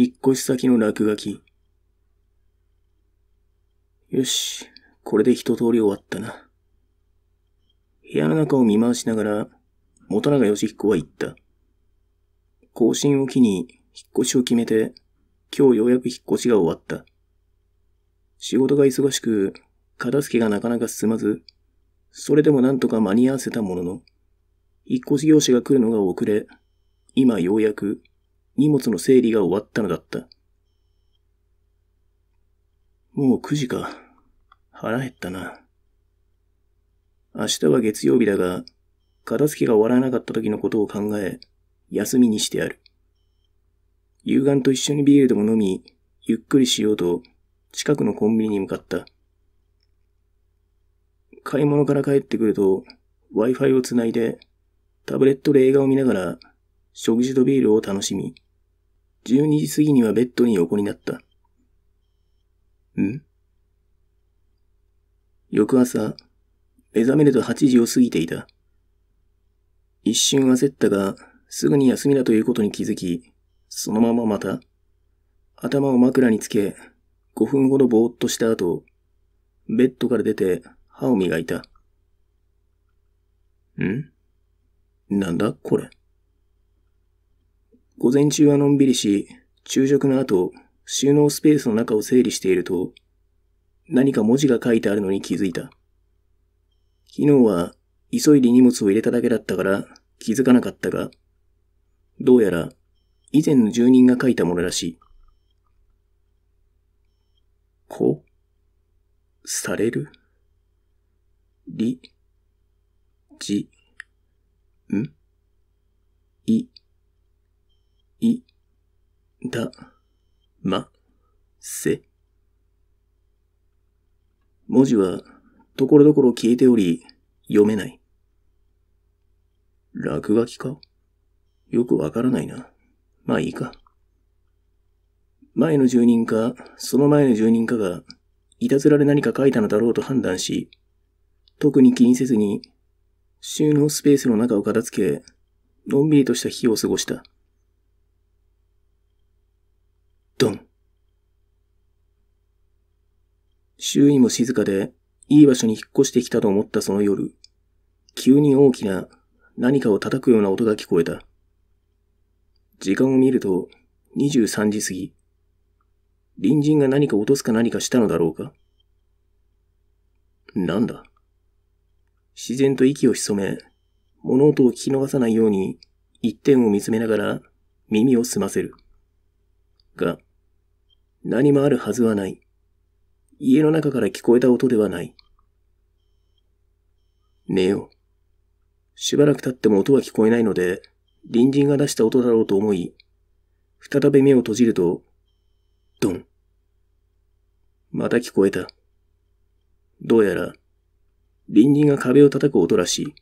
引っ越し先の落書き。よし、これで一通り終わったな。部屋の中を見回しながら、元永義彦は言った。更新を機に引っ越しを決めて、今日ようやく引っ越しが終わった。仕事が忙しく、片付けがなかなか進まず、それでもなんとか間に合わせたものの、引っ越し業者が来るのが遅れ、今ようやく荷物の整理が終わったのだった。もう9時か。腹減ったな。明日は月曜日だが、片付けが終わらなかった時のことを考え、休みにしてある。夕飯と一緒にビールでも飲み、ゆっくりしようと、近くのコンビニに向かった。買い物から帰ってくると、Wi-Fi をつないで、タブレットで映画を見ながら、食事とビールを楽しみ、12時過ぎにはベッドに横になった。ん翌朝、目覚めると8時を過ぎていた。一瞬焦ったが、すぐに休みだということに気づき、そのまままた、頭を枕につけ、5分ほどぼーっとした後、ベッドから出て歯を磨いた。んなんだこれ。午前中はのんびりし、昼食の後、収納スペースの中を整理していると、何か文字が書いてあるのに気づいた。昨日は急いで荷物を入れただけだったから気づかなかったが、どうやら以前の住人が書いたものらしい。こ、される、り、じ、ん、い、だ、ま、せ。文字はところどころ消えており、読めない。落書きかよくわからないな。まあいいか。前の住人か、その前の住人かが、いたずらで何か書いたのだろうと判断し、特に気にせずに、収納スペースの中を片付け、のんびりとした日を過ごした。ドン。周囲も静かで、いい場所に引っ越してきたと思ったその夜、急に大きな何かを叩くような音が聞こえた。時間を見ると23時過ぎ。隣人が何か落とすか何かしたのだろうかなんだ自然と息を潜め、物音を聞き逃さないように一点を見つめながら耳を澄ませる。が、何もあるはずはない。家の中から聞こえた音ではない。寝よう。しばらく経っても音は聞こえないので、隣人が出した音だろうと思い、再び目を閉じると、ドン。また聞こえた。どうやら、隣人が壁を叩く音らしい。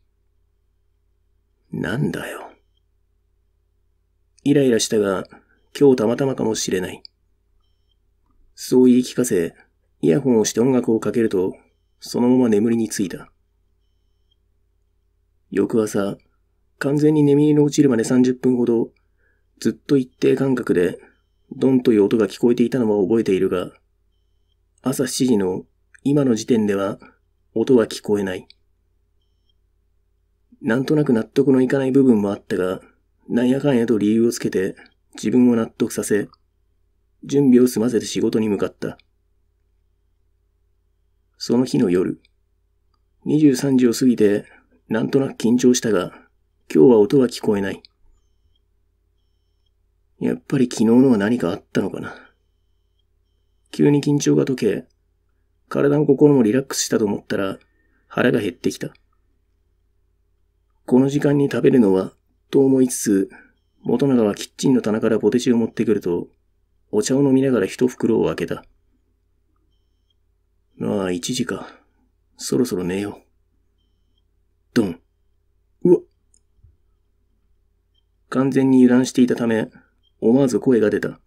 なんだよ。イライラしたが、今日たまたまかもしれない。そう言い聞かせ、イヤホンをして音楽をかけると、そのまま眠りについた。翌朝、完全に眠りの落ちるまで30分ほど、ずっと一定間隔で、ドンという音が聞こえていたのは覚えているが、朝7時の今の時点では、音は聞こえない。なんとなく納得のいかない部分もあったが、なんやかんやと理由をつけて、自分を納得させ、準備を済ませて仕事に向かった。その日の夜、23時を過ぎて、なんとなく緊張したが、今日は音は聞こえない。やっぱり昨日のは何かあったのかな。急に緊張が解け、体も心もリラックスしたと思ったら腹が減ってきた。この時間に食べるのは、と思いつつ、元永はキッチンの棚からポテチを持ってくると、お茶を飲みながら一袋を開けた。まあ、一時か。そろそろ寝よう。ドン。うわ完全に油断していたため、思わず声が出た。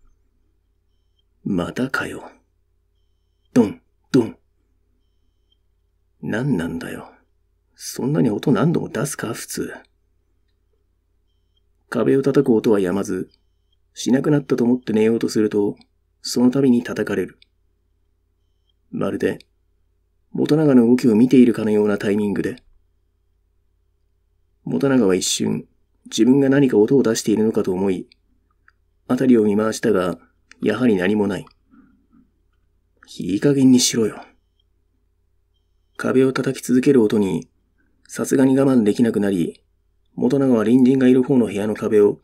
またかよ。ドン、ドン。何なんだよ。そんなに音何度も出すか、普通。壁を叩く音はやまず、しなくなったと思って寝ようとすると、その度に叩かれる。まるで、元長の動きを見ているかのようなタイミングで。元長は一瞬、自分が何か音を出しているのかと思い、辺りを見回したが、やはり何もない。いい加減にしろよ。壁を叩き続ける音に、さすがに我慢できなくなり、元永は隣人がいる方の部屋の壁を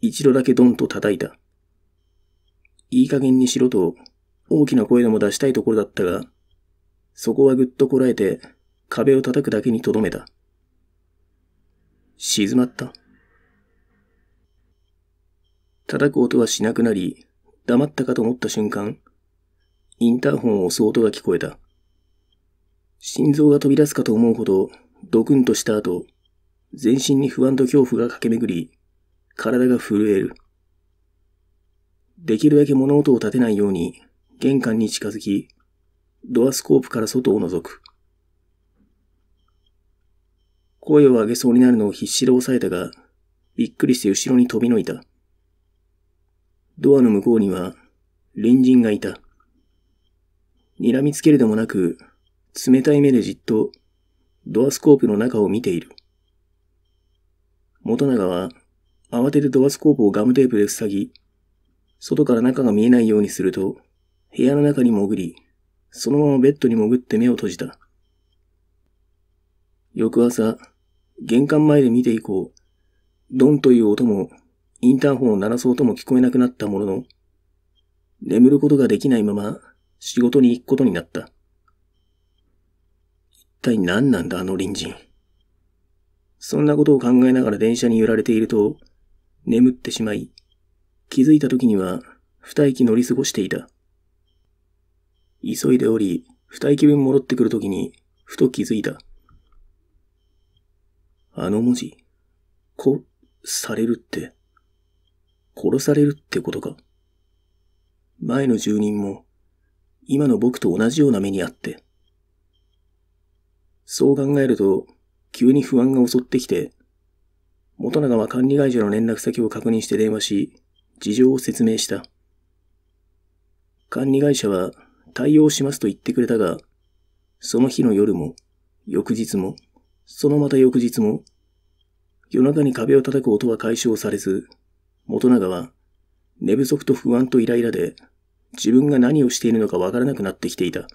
一度だけドンと叩いた。いい加減にしろと、大きな声でも出したいところだったが、そこはぐっとこらえて、壁を叩くだけにとどめた。静まった。叩く音はしなくなり、黙ったかと思った瞬間、インターホンを押す音が聞こえた。心臓が飛び出すかと思うほど、ドクンとした後、全身に不安と恐怖が駆け巡り、体が震える。できるだけ物音を立てないように玄関に近づき、ドアスコープから外を覗く。声を上げそうになるのを必死で抑えたが、びっくりして後ろに飛びのいた。ドアの向こうには、隣人がいた。睨みつけるでもなく、冷たい目でじっと、ドアスコープの中を見ている。元永は、慌ててドアスコープをガムテープで塞ぎ、外から中が見えないようにすると、部屋の中に潜り、そのままベッドに潜って目を閉じた。翌朝、玄関前で見て以降、ドンという音も、インターホンを鳴らそうとも聞こえなくなったものの、眠ることができないまま仕事に行くことになった。一体何なんだあの隣人。そんなことを考えながら電車に揺られていると、眠ってしまい、気づいた時には二駅乗り過ごしていた。急いでおり、二駅分戻ってくる時に、ふと気づいた。あの文字、こ、されるって、殺されるってことか。前の住人も、今の僕と同じような目にあって。そう考えると、急に不安が襲ってきて、元永は管理会社の連絡先を確認して電話し、事情を説明した。管理会社は対応しますと言ってくれたが、その日の夜も、翌日も、そのまた翌日も、夜中に壁を叩く音は解消されず、元永は寝不足と不安とイライラで、自分が何をしているのかわからなくなってきていた。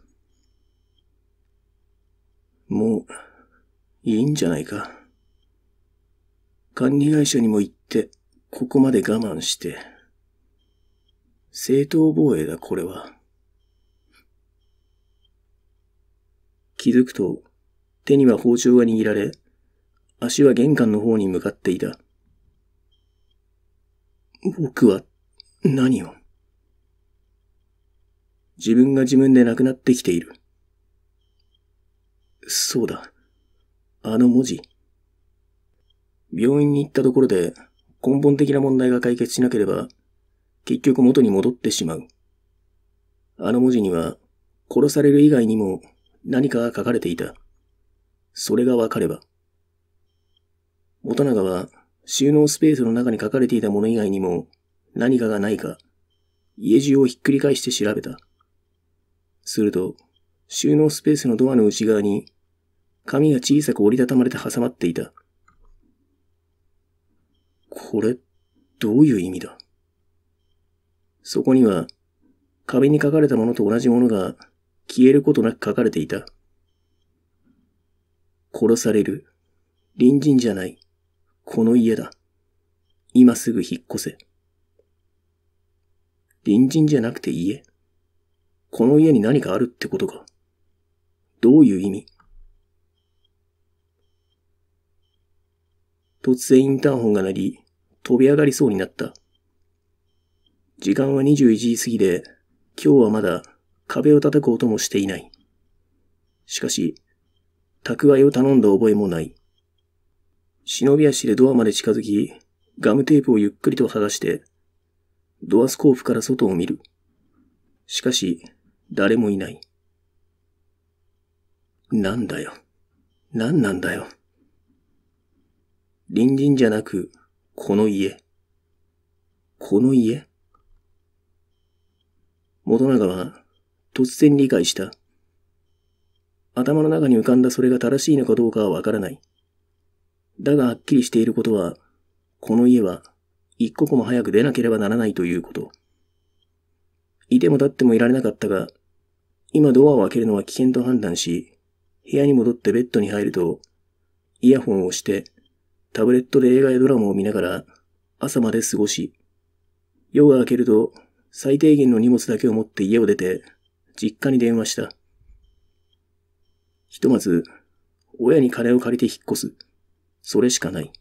もう、いいんじゃないか。管理会社にも行って、ここまで我慢して。正当防衛だ、これは。気づくと、手には包丁が握られ、足は玄関の方に向かっていた。僕は、何を自分が自分でなくなってきている。そうだ。あの文字。病院に行ったところで根本的な問題が解決しなければ、結局元に戻ってしまう。あの文字には、殺される以外にも何かが書かれていた。それがわかれば。元永は収納スペースの中に書かれていたもの以外にも何かがないか、家中をひっくり返して調べた。すると、収納スペースのドアの内側に、紙が小さく折りたたまれて挟まっていた。これ、どういう意味だそこには、壁に書かれたものと同じものが消えることなく書かれていた。殺される。隣人じゃない。この家だ。今すぐ引っ越せ。隣人じゃなくて家。この家に何かあるってことか。どういう意味突然インターホンが鳴り、飛び上がりそうになった。時間は21時過ぎで、今日はまだ壁を叩く音もしていない。しかし、宅配を頼んだ覚えもない。忍び足でドアまで近づき、ガムテープをゆっくりと剥がして、ドアスコープから外を見る。しかし、誰もいない。なんだよ。なんなんだよ。隣人じゃなく、この家。この家元永は突然理解した。頭の中に浮かんだそれが正しいのかどうかはわからない。だがはっきりしていることは、この家は一刻も早く出なければならないということ。いても立ってもいられなかったが、今ドアを開けるのは危険と判断し、部屋に戻ってベッドに入ると、イヤホンをしてタブレットで映画やドラマを見ながら朝まで過ごし、夜が明けると最低限の荷物だけを持って家を出て実家に電話した。ひとまず親に金を借りて引っ越す。それしかない。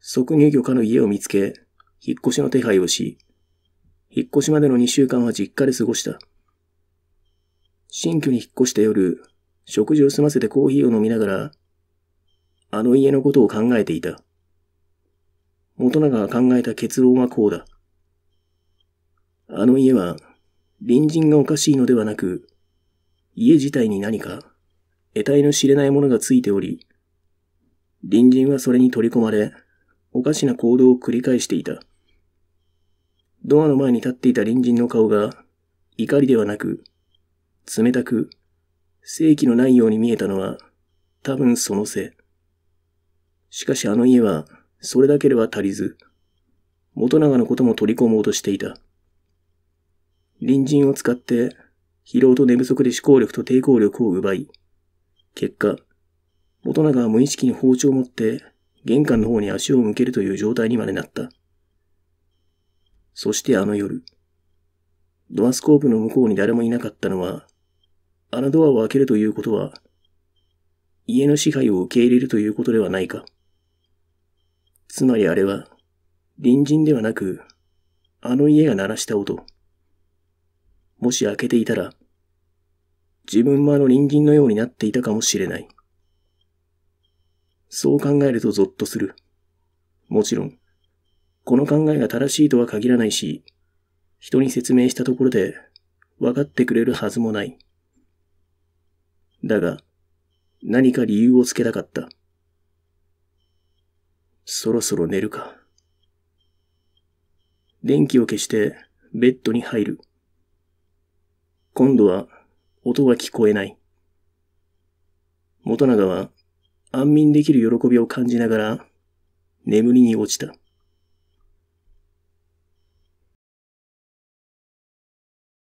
即入居家の家を見つけ、引っ越しの手配をし、引っ越しまでの2週間は実家で過ごした。新居に引っ越した夜、食事を済ませてコーヒーを飲みながら、あの家のことを考えていた。元永が考えた結論はこうだ。あの家は、隣人がおかしいのではなく、家自体に何か、得体の知れないものがついており、隣人はそれに取り込まれ、おかしな行動を繰り返していた。ドアの前に立っていた隣人の顔が、怒りではなく、冷たく、正気のないように見えたのは、多分そのせい。しかしあの家は、それだけでは足りず、元長のことも取り込もうとしていた。隣人を使って、疲労と寝不足で思考力と抵抗力を奪い、結果、元長は無意識に包丁を持って、玄関の方に足を向けるという状態にまでなった。そしてあの夜、ドアスコープの向こうに誰もいなかったのは、あのドアを開けるということは、家の支配を受け入れるということではないか。つまりあれは、隣人ではなく、あの家が鳴らした音。もし開けていたら、自分もあの隣人のようになっていたかもしれない。そう考えるとゾッとする。もちろん、この考えが正しいとは限らないし、人に説明したところで分かってくれるはずもない。だが、何か理由をつけたかった。そろそろ寝るか。電気を消してベッドに入る。今度は音が聞こえない。元永は安眠できる喜びを感じながら眠りに落ちた。